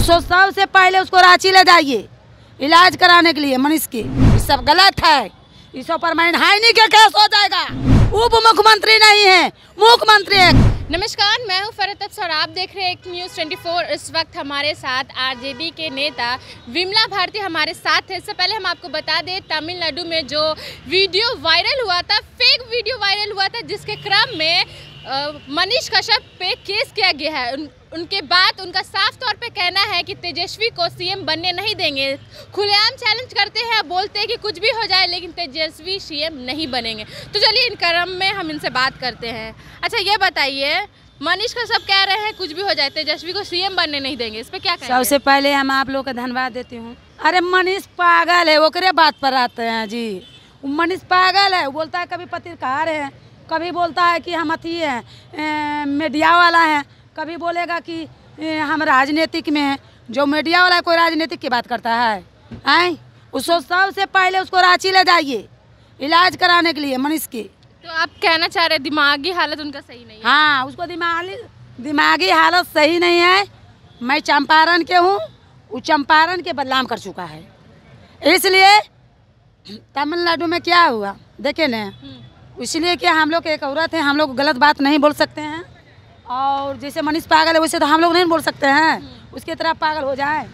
उसको सबसे पहले उसको रांची ले जाइए इलाज कराने के लिए मनीष की ये सब गलत है इस पर मैं हाइनी के केस हो जाएगा उप मुख्यमंत्री नहीं है मुख्यमंत्री है नमस्कार मैं हूं फरत और आप देख रहे हैं न्यूज़ 24 इस वक्त हमारे साथ आरजेडी के नेता विमला भारती हमारे साथ थे इससे पहले हम आपको बता दें तमिलनाडु में जो वीडियो वायरल हुआ था फेक वीडियो वायरल हुआ था जिसके क्रम में मनीष कश्यप पे केस किया गया है उन, उनके बाद उनका साफ तौर पे कहना है कि तेजस्वी को सीएम बनने नहीं देंगे खुलेआम चैलेंज करते हैं बोलते हैं कि कुछ भी हो जाए लेकिन तेजस्वी सीएम नहीं बनेंगे तो चलिए इन क्रम में हम इनसे बात करते हैं अच्छा ये बताइए मनीष कश्यप कह रहे हैं कुछ भी हो जाए तेजस्वी को सीएम बनने नहीं देंगे इस पर क्या सबसे पहले हम आप लोग का धन्यवाद देती हूँ अरे मनीष पागल है वो बात पर आते हैं जी मनीष पागल है बोलता है कभी पत्रकार है कभी बोलता है कि हम अथी हैं मीडिया वाला हैं कभी बोलेगा कि हम राजनीतिक में हैं जो मीडिया वाला कोई राजनीतिक की बात करता है आए उसको सबसे पहले उसको रांची ले जाइए इलाज कराने के लिए मनीष की तो आप कहना चाह रहे दिमागी हालत उनका सही नहीं है हाँ उसको दिमागी दिमागी हालत सही नहीं है मैं चंपारण के हूँ वो चंपारण के बदनाम कर चुका है इसलिए तमिलनाडु में क्या हुआ देखे न इसलिए कि हम लोग एक औरत है हम लोग गलत बात नहीं बोल सकते हैं और जैसे मनीष पागल है वैसे तो हम लोग नहीं बोल सकते हैं उसकी तरफ पागल हो जाए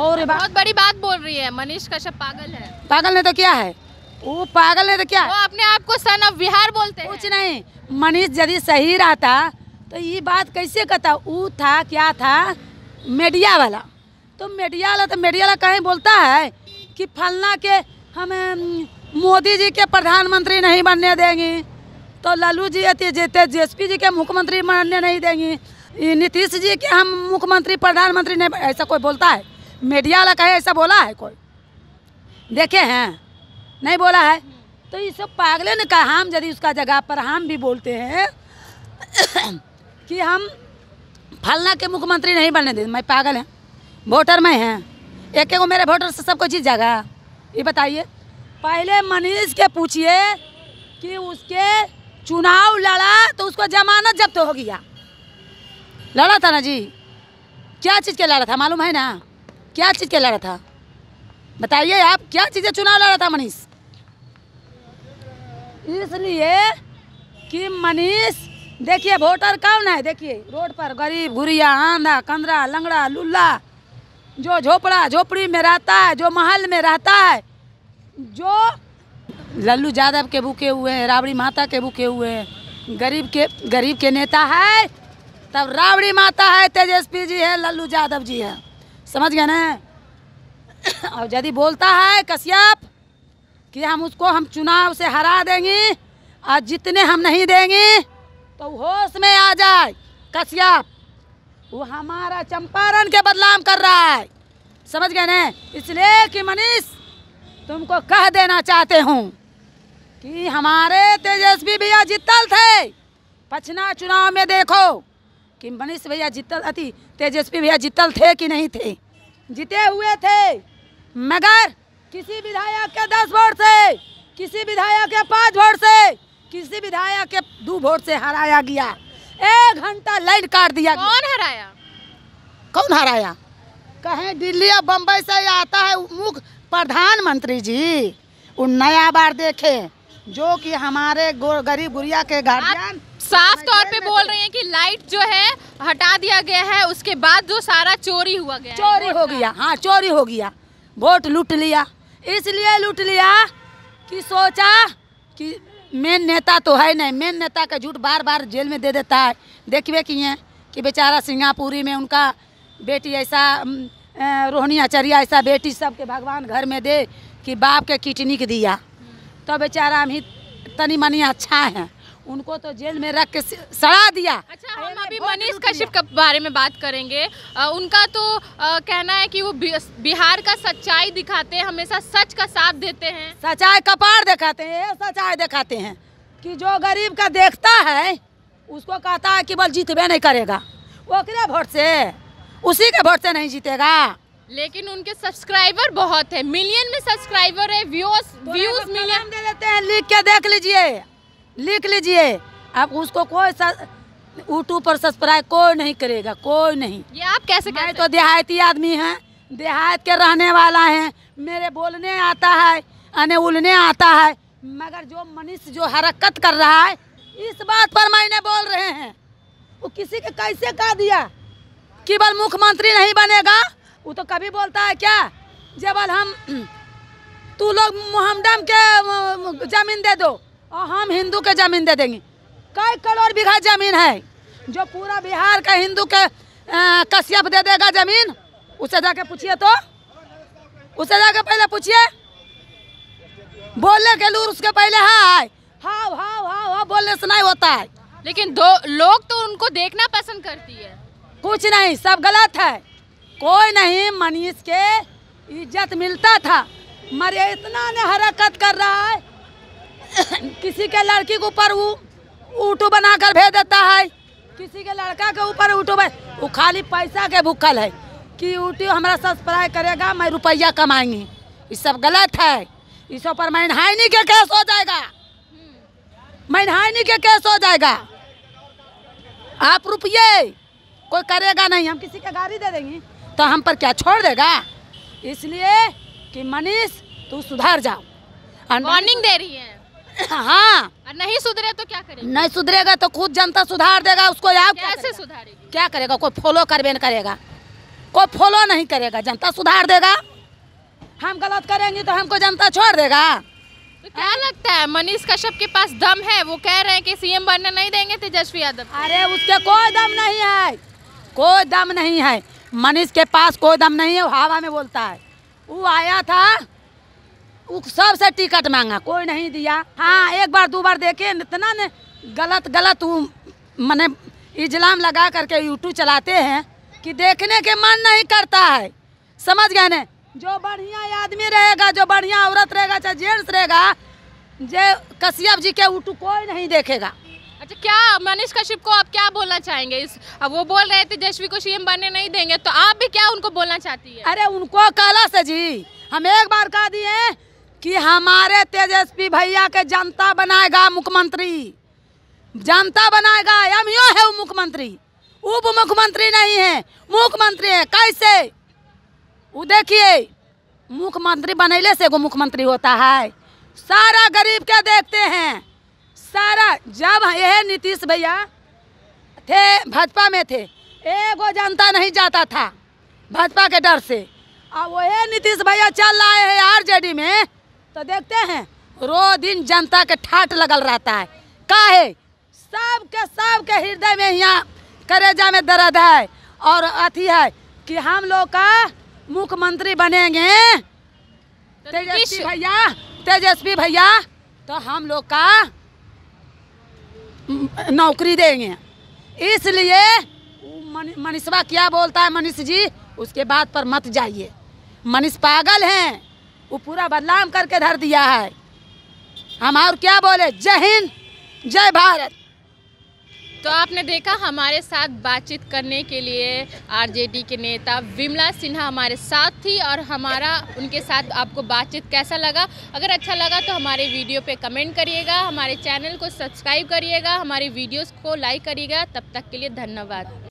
और बहुत बड़ी बात बोल रही है मनीष कश्यप पागल है पागल ने तो क्या है वो पागल है तो क्या वो अपने आप को सन ऑफ बिहार बोलते कुछ नहीं मनीष यदि सही रहता तो ये बात कैसे कहता वो था क्या था मीडिया वाला तो मीडिया वाला तो मीडिया वाला कहीं बोलता है कि फलना के हम मोदी जी के प्रधानमंत्री नहीं बनने देंगी तो लालू जी अति जीते जेएसपी जी के मुख्यमंत्री बनने नहीं देंगी नीतीश जी के हम मुख्यमंत्री प्रधानमंत्री नहीं ऐसा कोई बोलता है मीडिया वाला कहे ऐसा बोला है कोई देखे हैं नहीं बोला है तो ये सब पागले ने कहा हम यदि उसका जगह पर हम भी बोलते हैं कि हम फलना के मुख्यमंत्री नहीं बनने दे मैं पागल हैं वोटर में हैं एक एक मेरे वोटर से सबको जीत जगह ये बताइए पहले मनीष के पूछिए कि उसके चुनाव लड़ा तो उसको जमानत जब्त तो हो गया लड़ा था ना जी क्या चीज़ के लड़ा था मालूम है ना क्या चीज़ के लड़ा था बताइए आप क्या चीज़ें चुनाव लड़ा था मनीष इसलिए कि मनीष देखिए वोटर कौन है देखिए रोड पर गरीब घुरिया आंधा कंदरा लंगड़ा लुल्ला जो झोपड़ा झोपड़ी में रहता है जो महल में रहता है जो लल्लू यादव के भूखे हुए हैं राबड़ी माता के भूखे हुए हैं गरीब के गरीब के नेता है तब राबड़ी माता है तेजस्वी जी है लल्लू यादव जी है समझ गए ना और यदि बोलता है कश्यप कि हम उसको हम चुनाव से हरा देंगे और जितने हम नहीं देंगे तो होश में आ जाए कश्यप वो हमारा चंपारण के बदलाव कर रहा है समझ गए ना इसलिए कि मनीष तुमको कह देना चाहते हूँ कि हमारे तेजस्वी भैया जितल थे पछना चुनाव में देखो कि मनीष भैया जितल अति तेजस्वी भैया जितल थे कि नहीं थे जीते हुए थे मगर किसी विधायक के दस वोट से किसी विधायक के पाँच वोट से किसी विधायक के दो वोट से हराया गया एक घंटा लाइन काट दिया कौन हराया कौन हराया कहें दिल्ली या बम्बई से आता है मुख प्रधानमंत्री जी उन नया बार देखे जो कि हमारे गरीब गुड़िया के घर साफ तौर पे बोल रहे हैं कि लाइट जो है हटा दिया गया है उसके बाद जो सारा चोरी हुआ गया चोरी हो गया हाँ चोरी हो गया वोट लूट लिया इसलिए लूट लिया कि सोचा कि मेन नेता तो है नहीं मेन नेता का झूठ बार बार जेल में दे देता है देखिए किए कि बेचारा सिंगापुरी में उनका बेटी ऐसा रोहिणी आचार्य ऐसा बेटी सबके भगवान घर में दे कि बाप के किडनी के दिया तो बेचारा हम ही तनी मनी अच्छा है उनको तो जेल में रख के सड़ा दिया अच्छा हम अभी मनीष कश्यप के बारे में बात करेंगे आ, उनका तो आ, कहना है कि वो बिहार का सच्चाई दिखाते हैं हमेशा सच का साथ देते हैं सच्चाई कपार दिखाते हैं सच्चाई दिखाते हैं कि जो गरीब का देखता है उसको कहता है कि बल जीतबे नहीं करेगा ओकरे वोट से उसी के वोट से नहीं जीतेगा लेकिन उनके सब्सक्राइबर बहुत है मिलियन में सब्सक्राइबर है व्यूज व्यूज मिलियन दे देते हैं लिख के देख लीजिए लिख लीजिए अब उसको कोई यूट्यूब पर सब्सक्राइब कोई नहीं करेगा कोई नहीं ये आप कैसे मैं तो देहाती आदमी है देहात के रहने वाला है मेरे बोलने आता है अने उलने आता है मगर जो मनीष जो हरकत कर रहा है इस बात पर मैंने बोल रहे हैं वो किसी के कैसे कह दिया केवल मुख्यमंत्री नहीं बनेगा वो तो कभी बोलता है क्या जेवल हम तू लोग मोहम्मडम के जमीन दे दो और हम हिंदू के जमीन दे देंगे कई करोड़ बीघा जमीन है जो पूरा बिहार का हिंदू के कश्यप दे देगा जमीन उसे जाके पूछिए तो उसे जाके पहले पूछिए बोलने के लूर उसके पहले हाँ हाँ हाँ हाँ हाँ बोलने से नहीं होता है लेकिन दो लोग तो उनको देखना पसंद करती है कुछ नहीं सब गलत है कोई नहीं मनीष के इज्जत मिलता था मरे इतना ने हरकत कर रहा है किसी के लड़की के ऊपर वो बना बनाकर भेज देता है किसी के लड़का के ऊपर ऊँटू वो खाली पैसा के भूखल है कि ऊटू हमारा सब्सक्राइब करेगा मैं रुपया कमाएंगी ये सब गलत है इस पर हाइनी के केस हो जाएगा हाइनी के केस हो जाएगा आप रुपये कोई करेगा नहीं हम किसी का गाड़ी दे देंगे तो हम पर क्या छोड़ देगा इसलिए कि मनीष तू सुधार जाओ वार्निंग दे रही है हाँ नहीं सुधरे तो क्या करेगा नहीं सुधरेगा तो खुद जनता सुधार देगा उसको क्या कैसे सुधारेगी क्या करेगा कोई फॉलो करबे नहीं करेगा कोई फॉलो नहीं करेगा जनता सुधार देगा हम गलत करेंगे तो हमको जनता छोड़ देगा तो क्या लगता है मनीष कश्यप के पास दम है वो कह रहे हैं कि सीएम बनने नहीं देंगे तेजस्वी यादव अरे उसके कोई दम नहीं है कोई दम नहीं है मनीष के पास कोई दम नहीं है हवा में बोलता है वो आया था वो सबसे टिकट मांगा कोई नहीं दिया हाँ एक बार दो बार देखे इतना ने गलत गलत वो मैंने इजलाम लगा करके यूट्यूब चलाते हैं कि देखने के मन नहीं करता है समझ गए ने जो बढ़िया आदमी रहेगा जो बढ़िया औरत रहेगा चाहे जेंट्स रहेगा जे कश्यप जी के ऊटू कोई नहीं देखेगा अच्छा क्या मनीष कश्यप को आप क्या बोलना चाहेंगे इस अब वो बोल रहे थे जशवी को सीएम बनने नहीं देंगे तो आप भी क्या उनको बोलना चाहती है अरे उनको काला जी हम एक बार कह दिए कि हमारे तेजस्वी भैया के जनता बनाएगा मुख्यमंत्री जनता बनाएगा हम यो है वो मुख्यमंत्री उप मुख्यमंत्री नहीं है मुख्यमंत्री है कैसे वो देखिए मुख्यमंत्री बनैले से एगो मुख्यमंत्री होता है सारा गरीब क्या देखते हैं सारा जब हाँ, यह नीतीश भैया थे भाजपा में थे एगो जनता नहीं जाता था भाजपा के डर से अब वह नीतीश भैया चल रहे हैं आरजेडी में तो देखते हैं रो दिन जनता के ठाट लगल रहता है है सब के सब के हृदय में यहाँ करेजा में दर्द है और अथी है कि हम लोग का मुख्यमंत्री बनेंगे तो तेजस्वी भैया तेजस्वी भैया तो हम लोग का नौकरी देंगे इसलिए मनीषवा क्या बोलता है मनीष जी उसके बाद पर मत जाइए मनीष पागल हैं वो पूरा बदनाम करके धर दिया है हम और क्या बोले जय हिंद जय भारत तो आपने देखा हमारे साथ बातचीत करने के लिए आरजेडी के नेता विमला सिन्हा हमारे साथ थी और हमारा उनके साथ आपको बातचीत कैसा लगा अगर अच्छा लगा तो हमारे वीडियो पे कमेंट करिएगा हमारे चैनल को सब्सक्राइब करिएगा हमारे वीडियोस को लाइक करिएगा तब तक के लिए धन्यवाद